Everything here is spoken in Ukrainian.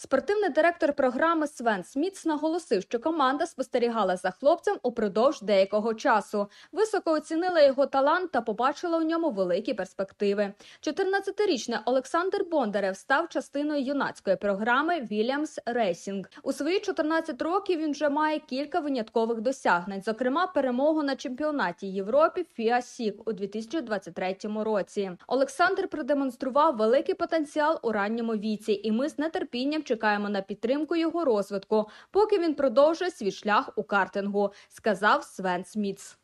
Спортивний директор програми Свен Сміц наголосив, що команда спостерігала за хлопцем упродовж деякого часу. Високо оцінила його талант та побачила у ньому великі перспективи. 14-річний Олександр Бондарев став частиною юнацької програми Вільямс Рейсінг. У свої 14 років він вже має кілька виняткових досягнень, зокрема, перемогу на чемпіонаті Європи Фіа Сік у 2023 році. Олександр продемонстрував великий потенціал у ранньому віці, і ми з нетерпінням чекаємо на підтримку його розвитку, поки він продовжує свій шлях у картингу, сказав Свен Смітс.